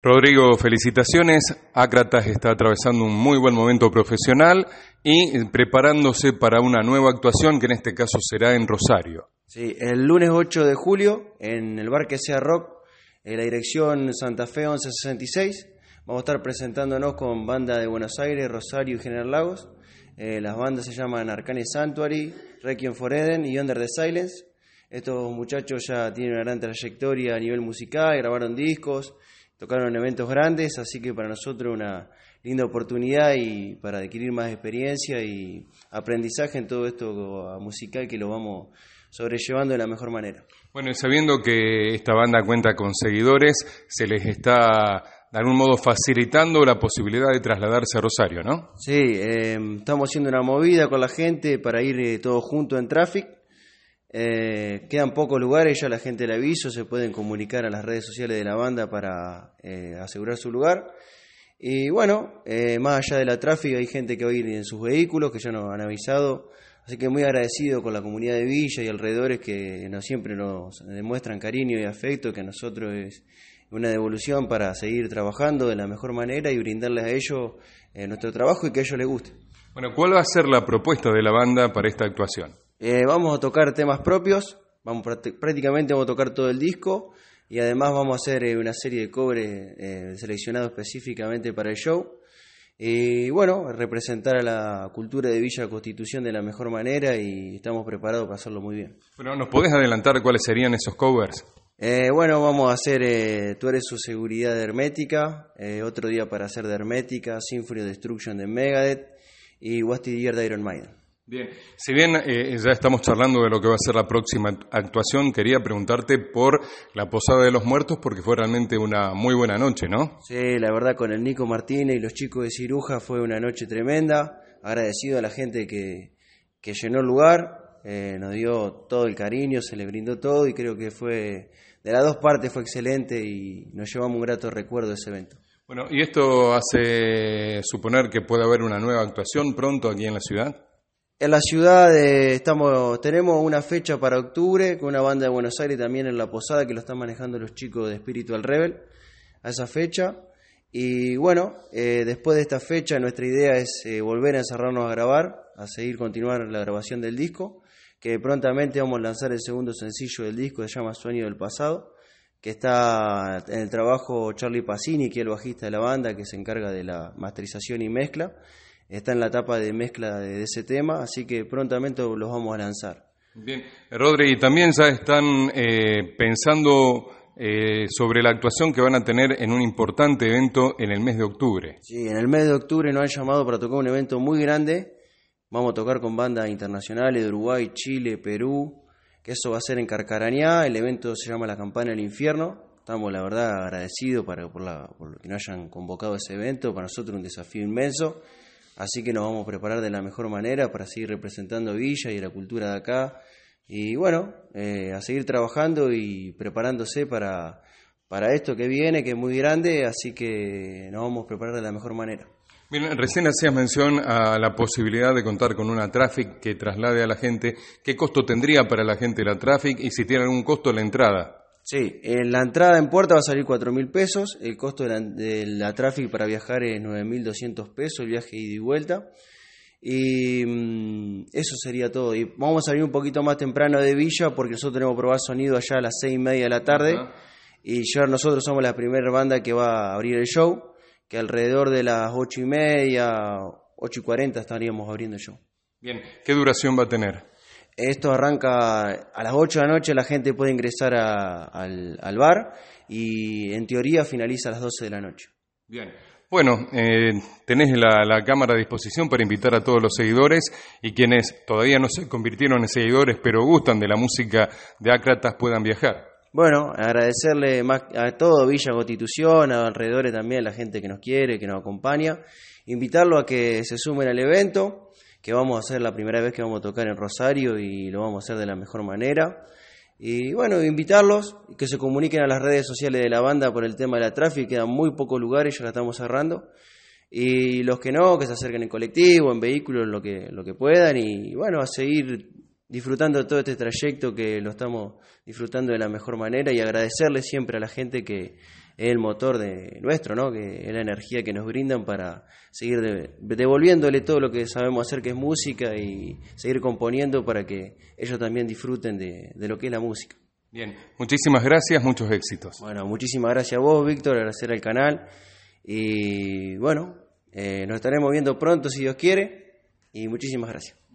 Rodrigo, felicitaciones. Acratas está atravesando un muy buen momento profesional y preparándose para una nueva actuación que en este caso será en Rosario. Sí, el lunes 8 de julio en el bar que sea rock, en la dirección Santa Fe 1166. Vamos a estar presentándonos con banda de Buenos Aires, Rosario y General Lagos. Eh, las bandas se llaman Arcane Sanctuary, Requiem for Eden y Under the Silence. Estos muchachos ya tienen una gran trayectoria a nivel musical, grabaron discos, tocaron eventos grandes, así que para nosotros una linda oportunidad y para adquirir más experiencia y aprendizaje en todo esto musical que lo vamos sobrellevando de la mejor manera. Bueno, y sabiendo que esta banda cuenta con seguidores, se les está de algún modo facilitando la posibilidad de trasladarse a Rosario, ¿no? Sí, eh, estamos haciendo una movida con la gente para ir eh, todos juntos en tráfico. Eh, quedan pocos lugares, ya la gente le aviso, se pueden comunicar a las redes sociales de la banda para eh, asegurar su lugar. Y bueno, eh, más allá de la tráfico, hay gente que va a ir en sus vehículos, que ya nos han avisado. Así que muy agradecido con la comunidad de Villa y alrededores que nos, siempre nos demuestran cariño y afecto, que a nosotros es una devolución para seguir trabajando de la mejor manera y brindarles a ellos nuestro trabajo y que a ellos les guste. Bueno, ¿cuál va a ser la propuesta de la banda para esta actuación? Eh, vamos a tocar temas propios, vamos, prácticamente vamos a tocar todo el disco y además vamos a hacer eh, una serie de covers eh, seleccionados específicamente para el show. Y bueno, representar a la cultura de Villa Constitución de la mejor manera y estamos preparados para hacerlo muy bien. Bueno, ¿nos podés adelantar cuáles serían esos covers? bueno, vamos a hacer Tú eres su seguridad Hermética, Otro día para hacer de Hermética, Symphony Destruction de Megadeth y What's the de Iron Maiden. Bien, si bien eh, ya estamos charlando de lo que va a ser la próxima actuación, quería preguntarte por la Posada de los Muertos, porque fue realmente una muy buena noche, ¿no? Sí, la verdad con el Nico Martínez y los chicos de Ciruja fue una noche tremenda, agradecido a la gente que, llenó el lugar, eh, nos dio todo el cariño, se le brindó todo y creo que fue, de las dos partes fue excelente y nos llevamos un grato recuerdo de ese evento. Bueno, ¿y esto hace suponer que puede haber una nueva actuación pronto aquí en la ciudad? En la ciudad estamos, tenemos una fecha para octubre con una banda de Buenos Aires también en La Posada que lo están manejando los chicos de al Rebel a esa fecha. Y bueno, eh, después de esta fecha nuestra idea es eh, volver a encerrarnos a grabar, a seguir continuar la grabación del disco, que prontamente vamos a lanzar el segundo sencillo del disco, se llama Sueño del Pasado, que está en el trabajo Charlie Pacini, que es el bajista de la banda, que se encarga de la masterización y mezcla está en la etapa de mezcla de ese tema, así que prontamente los vamos a lanzar. Bien, Rodri, y también ya están eh, pensando eh, sobre la actuación que van a tener en un importante evento en el mes de octubre. Sí, en el mes de octubre nos han llamado para tocar un evento muy grande. Vamos a tocar con bandas internacionales de Uruguay, Chile, Perú, que eso va a ser en Carcarañá. El evento se llama La Campana del Infierno. Estamos, la verdad, agradecidos para, por, la, por que nos hayan convocado a ese evento. Para nosotros un desafío inmenso. Así que nos vamos a preparar de la mejor manera para seguir representando Villa y la cultura de acá. Y bueno, eh, a seguir trabajando y preparándose para, para esto que viene, que es muy grande, así que nos vamos a preparar de la mejor manera. Bien, recién hacías mención a la posibilidad de contar con una traffic que traslade a la gente. ¿Qué costo tendría para la gente la traffic y si tiene algún costo la entrada? Sí, la entrada en puerta va a salir 4 mil pesos, el costo de la, traffic para viajar es 9.200 pesos, viaje ida y vuelta. Y mm, eso sería todo. Y vamos a salir un poquito más temprano de Villa porque nosotros tenemos que probar sonido allá a las 6 y media de la tarde. Y ya nosotros somos la primera banda que va a abrir el show, que alrededor de las 8 y media, 8 y cuarenta estaríamos abriendo el show. Bien, ¿qué duración va a tener? Esto arranca a las 8 de la noche, la gente puede ingresar al, bar y en teoría finaliza a las 12 de la noche. Bien. Bueno, eh, tenés la, cámara a disposición para invitar a todos los seguidores y quienes todavía no se convirtieron en seguidores pero gustan de la música de Ácratas puedan viajar. Bueno, agradecerle a todo Villa Constitución, a alrededores también, a la gente que nos quiere, que nos acompaña, invitarlo a que se sumen al evento que vamos a hacer la primera vez que vamos a tocar en Rosario y lo vamos a hacer de la mejor manera. Y bueno, invitarlos, que se comuniquen a las redes sociales de la banda por el tema de la tráfico, quedan muy pocos lugares, ya la estamos cerrando. Y los que no, que se acerquen en colectivo, en vehículos, lo que, lo que puedan. Y bueno, a seguir disfrutando todo este trayecto que lo estamos disfrutando de la mejor manera y agradecerle siempre a la gente que, es el motor de nuestro, ¿no? que es la energía que nos brindan para seguir devolviéndole todo lo que sabemos hacer, que es música, y seguir componiendo para que ellos también disfruten de, lo que es la música. Bien, muchísimas gracias, muchos éxitos. Bueno, muchísimas gracias a vos, Víctor, agradecer al canal. Y bueno, eh, nos estaremos viendo pronto si Dios quiere. Y muchísimas gracias.